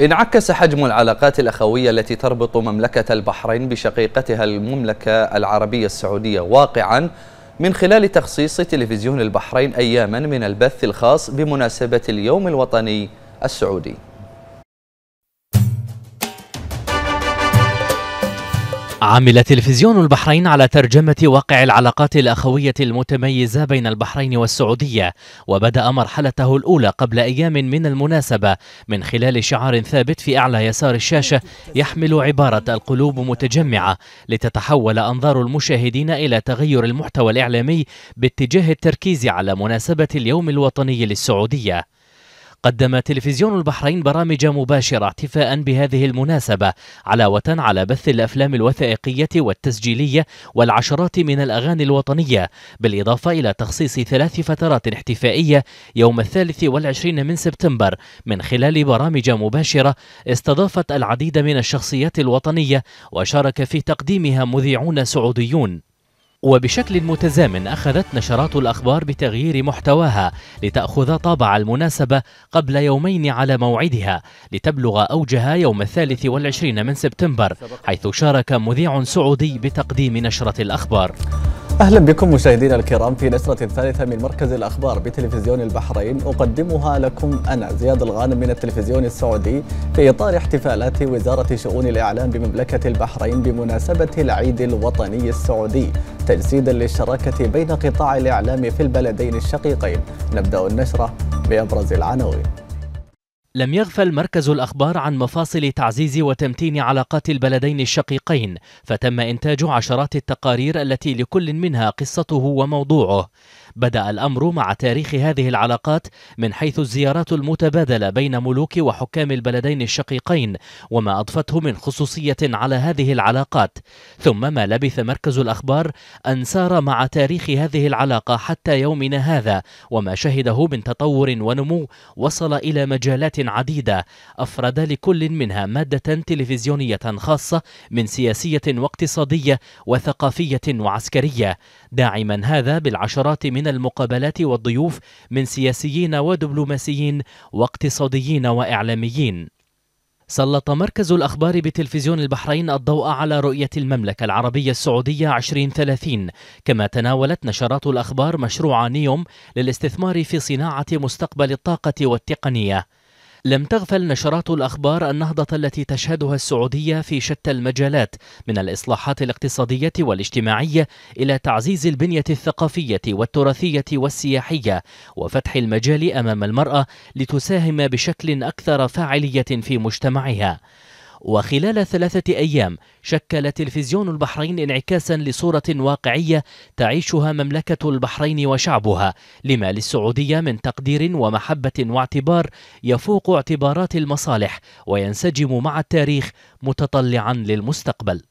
انعكس حجم العلاقات الأخوية التي تربط مملكة البحرين بشقيقتها المملكة العربية السعودية واقعا من خلال تخصيص تلفزيون البحرين أياما من البث الخاص بمناسبة اليوم الوطني السعودي عمل تلفزيون البحرين على ترجمة واقع العلاقات الأخوية المتميزة بين البحرين والسعودية وبدأ مرحلته الأولى قبل أيام من المناسبة من خلال شعار ثابت في أعلى يسار الشاشة يحمل عبارة القلوب متجمعة لتتحول أنظار المشاهدين إلى تغير المحتوى الإعلامي باتجاه التركيز على مناسبة اليوم الوطني للسعودية قدم تلفزيون البحرين برامج مباشرة احتفاء بهذه المناسبة علاوة على بث الأفلام الوثائقية والتسجيلية والعشرات من الأغاني الوطنية بالإضافة إلى تخصيص ثلاث فترات احتفائية يوم الثالث والعشرين من سبتمبر من خلال برامج مباشرة استضافت العديد من الشخصيات الوطنية وشارك في تقديمها مذيعون سعوديون وبشكل متزامن أخذت نشرات الأخبار بتغيير محتواها لتأخذ طابع المناسبة قبل يومين على موعدها لتبلغ أوجها يوم الثالث والعشرين من سبتمبر حيث شارك مذيع سعودي بتقديم نشرة الأخبار أهلا بكم مشاهدينا الكرام في نشرة الثالثة من مركز الأخبار بتلفزيون البحرين أقدمها لكم أنا زياد الغانم من التلفزيون السعودي في إطار احتفالات وزارة شؤون الإعلام بمملكة البحرين بمناسبة العيد الوطني السعودي تجسيدا للشراكة بين قطاع الإعلام في البلدين الشقيقين نبدأ النشرة بأبرز العناوين لم يغفل مركز الأخبار عن مفاصل تعزيز وتمتين علاقات البلدين الشقيقين فتم إنتاج عشرات التقارير التي لكل منها قصته وموضوعه بدأ الأمر مع تاريخ هذه العلاقات من حيث الزيارات المتبادلة بين ملوك وحكام البلدين الشقيقين وما أضفته من خصوصية على هذه العلاقات ثم ما لبث مركز الأخبار أن سار مع تاريخ هذه العلاقة حتى يومنا هذا وما شهده من تطور ونمو وصل إلى مجالات عديدة أفرد لكل منها مادة تلفزيونية خاصة من سياسية واقتصادية وثقافية وعسكرية داعما هذا بالعشرات من من المقابلات والضيوف من سياسيين ودبلوماسيين واقتصاديين واعلاميين سلط مركز الأخبار بتلفزيون البحرين الضوء على رؤية المملكة العربية السعودية 2030 كما تناولت نشرات الأخبار مشروع نيوم للاستثمار في صناعة مستقبل الطاقة والتقنية لم تغفل نشرات الأخبار النهضة التي تشهدها السعودية في شتى المجالات من الإصلاحات الاقتصادية والاجتماعية إلى تعزيز البنية الثقافية والتراثية والسياحية وفتح المجال أمام المرأة لتساهم بشكل أكثر فاعلية في مجتمعها وخلال ثلاثة أيام شكل تلفزيون البحرين انعكاسا لصورة واقعية تعيشها مملكة البحرين وشعبها لما للسعودية من تقدير ومحبة واعتبار يفوق اعتبارات المصالح وينسجم مع التاريخ متطلعا للمستقبل